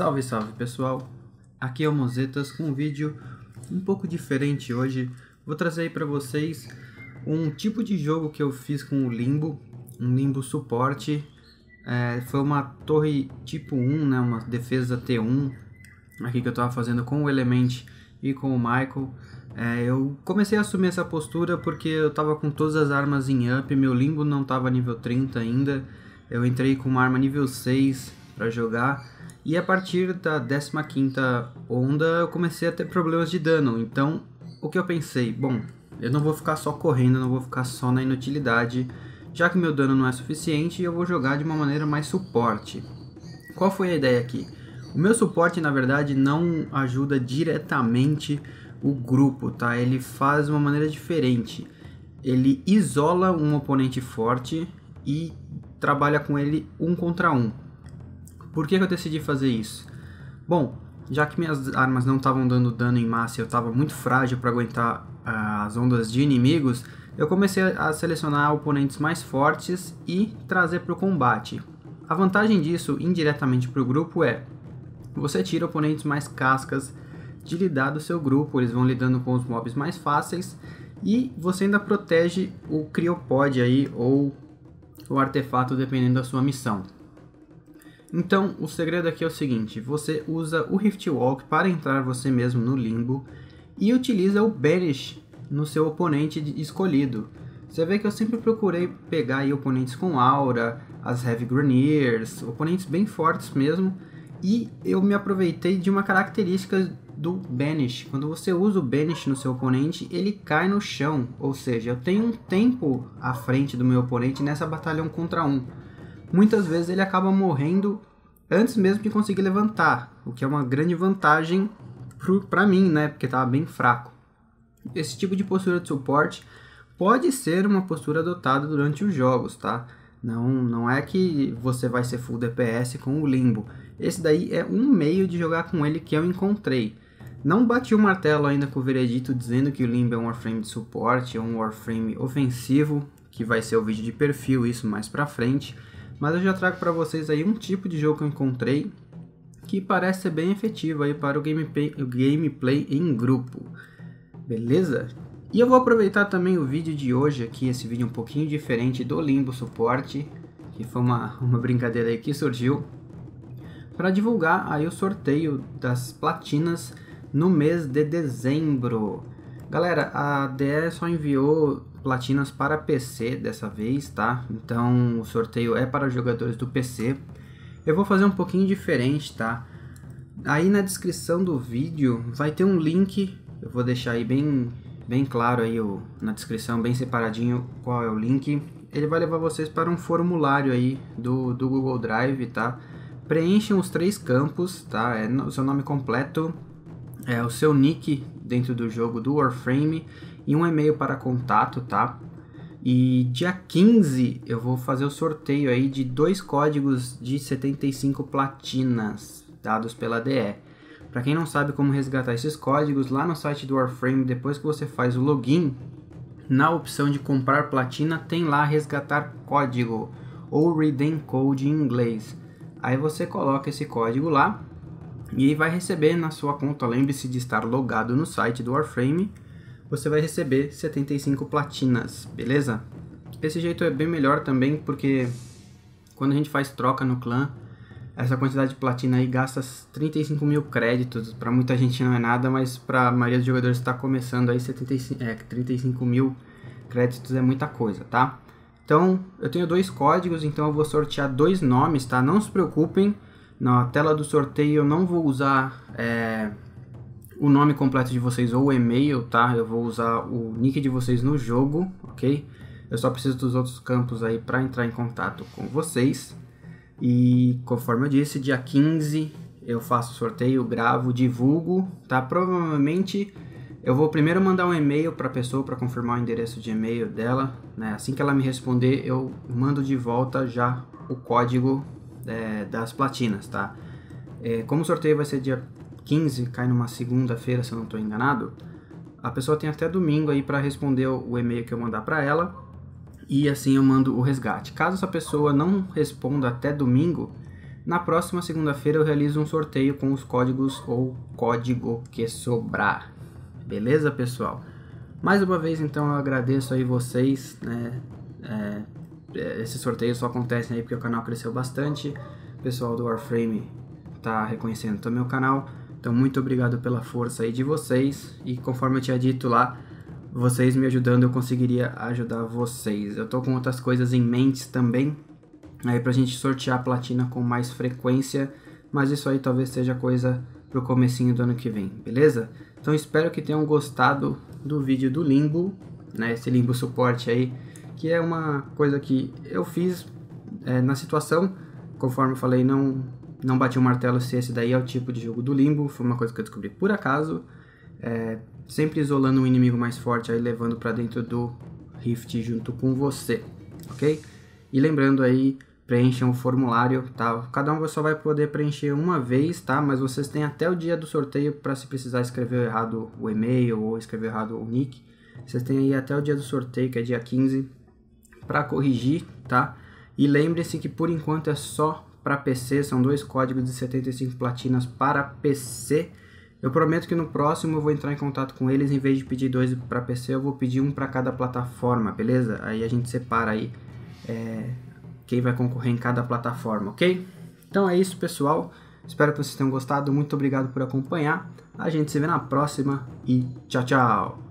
Salve, salve pessoal! Aqui é o Mozetas com um vídeo um pouco diferente hoje. Vou trazer aí para vocês um tipo de jogo que eu fiz com o Limbo, um Limbo suporte. É, foi uma torre tipo 1, né, uma defesa T1, aqui que eu estava fazendo com o Element e com o Michael. É, eu comecei a assumir essa postura porque eu estava com todas as armas em up, meu Limbo não estava nível 30 ainda. Eu entrei com uma arma nível 6 para jogar. E a partir da 15ª onda eu comecei a ter problemas de dano. Então, o que eu pensei? Bom, eu não vou ficar só correndo, não vou ficar só na inutilidade, já que meu dano não é suficiente, eu vou jogar de uma maneira mais suporte. Qual foi a ideia aqui? O meu suporte, na verdade, não ajuda diretamente o grupo, tá? Ele faz uma maneira diferente. Ele isola um oponente forte e trabalha com ele um contra um. Por que, que eu decidi fazer isso? Bom, já que minhas armas não estavam dando dano em massa e eu estava muito frágil para aguentar uh, as ondas de inimigos, eu comecei a selecionar oponentes mais fortes e trazer para o combate. A vantagem disso, indiretamente para o grupo, é você tira oponentes mais cascas de lidar do seu grupo, eles vão lidando com os mobs mais fáceis e você ainda protege o criopod aí ou o artefato dependendo da sua missão. Então, o segredo aqui é o seguinte: você usa o Riftwalk para entrar você mesmo no limbo e utiliza o Banish no seu oponente escolhido. Você vê que eu sempre procurei pegar oponentes com aura, as Heavy Greniers, oponentes bem fortes mesmo, e eu me aproveitei de uma característica do Banish. Quando você usa o Banish no seu oponente, ele cai no chão, ou seja, eu tenho um tempo à frente do meu oponente nessa batalha 1 contra 1 muitas vezes ele acaba morrendo antes mesmo de conseguir levantar, o que é uma grande vantagem para mim, né? Porque estava bem fraco. Esse tipo de postura de suporte pode ser uma postura adotada durante os jogos, tá? Não, não é que você vai ser full DPS com o Limbo. Esse daí é um meio de jogar com ele que eu encontrei. Não bati o martelo ainda com o veredito dizendo que o Limbo é um Warframe de suporte, é um Warframe ofensivo, que vai ser o vídeo de perfil, isso mais pra frente mas eu já trago para vocês aí um tipo de jogo que eu encontrei que parece ser bem efetivo aí para o gameplay, o gameplay em grupo. Beleza? E eu vou aproveitar também o vídeo de hoje aqui, esse vídeo um pouquinho diferente do Limbo Suporte, que foi uma, uma brincadeira aí que surgiu, para divulgar aí o sorteio das platinas no mês de dezembro. Galera, a DE só enviou platinas para PC dessa vez, tá? Então o sorteio é para jogadores do PC. Eu vou fazer um pouquinho diferente, tá? Aí na descrição do vídeo vai ter um link, eu vou deixar aí bem, bem claro aí o, na descrição, bem separadinho qual é o link. Ele vai levar vocês para um formulário aí do, do Google Drive, tá? Preenchem os três campos, tá? É o seu nome completo, é, o seu nick dentro do jogo do Warframe e um e-mail para contato, tá? E dia 15 eu vou fazer o sorteio aí de dois códigos de 75 platinas dados pela DE. Para quem não sabe como resgatar esses códigos, lá no site do Warframe, depois que você faz o login, na opção de comprar platina tem lá resgatar código ou redeem code em inglês. Aí você coloca esse código lá e vai receber na sua conta, lembre-se de estar logado no site do Warframe, você vai receber 75 platinas, beleza? Esse jeito é bem melhor também porque quando a gente faz troca no clã, essa quantidade de platina aí gasta 35 mil créditos, para muita gente não é nada, mas para a maioria dos jogadores que está começando aí, 75, é, 35 mil créditos é muita coisa, tá? Então, eu tenho dois códigos, então eu vou sortear dois nomes, tá? Não se preocupem, na tela do sorteio eu não vou usar é, o nome completo de vocês ou o e-mail, tá? Eu vou usar o nick de vocês no jogo, ok? Eu só preciso dos outros campos aí para entrar em contato com vocês. E conforme eu disse, dia 15 eu faço sorteio, gravo, divulgo, tá? Provavelmente eu vou primeiro mandar um e-mail para a pessoa para confirmar o endereço de e-mail dela, né? Assim que ela me responder, eu mando de volta já o código é, das platinas, tá? É, como o sorteio vai ser dia 15, cai numa segunda-feira, se eu não estou enganado, a pessoa tem até domingo aí para responder o e-mail que eu mandar para ela e assim eu mando o resgate. Caso essa pessoa não responda até domingo, na próxima segunda-feira eu realizo um sorteio com os códigos ou código que sobrar. Beleza, pessoal? Mais uma vez, então, eu agradeço aí vocês, né? É, esse sorteio só acontece aí porque o canal cresceu bastante. O pessoal do Warframe tá reconhecendo também o canal. Então, muito obrigado pela força aí de vocês. E conforme eu tinha dito lá, vocês me ajudando, eu conseguiria ajudar vocês. Eu tô com outras coisas em mente também, aí pra gente sortear a platina com mais frequência. Mas isso aí talvez seja coisa pro comecinho do ano que vem, beleza? Então espero que tenham gostado do vídeo do Limbo, né? Esse Limbo suporte aí que é uma coisa que eu fiz é, na situação, conforme eu falei, não, não bati o martelo se esse daí é o tipo de jogo do limbo, foi uma coisa que eu descobri por acaso, é, sempre isolando um inimigo mais forte, aí levando para dentro do Rift junto com você, ok? E lembrando aí, preencham o formulário, tá? Cada um só vai poder preencher uma vez, tá? Mas vocês têm até o dia do sorteio para se precisar escrever errado o e-mail ou escrever errado o nick. Vocês têm aí até o dia do sorteio, que é dia 15, para corrigir, tá? E lembre-se que por enquanto é só para PC, são dois códigos de 75 platinas para PC. Eu prometo que no próximo eu vou entrar em contato com eles, em vez de pedir dois para PC, eu vou pedir um para cada plataforma, beleza? Aí a gente separa aí é, quem vai concorrer em cada plataforma, ok? Então é isso, pessoal. Espero que vocês tenham gostado. Muito obrigado por acompanhar. A gente se vê na próxima e tchau, tchau!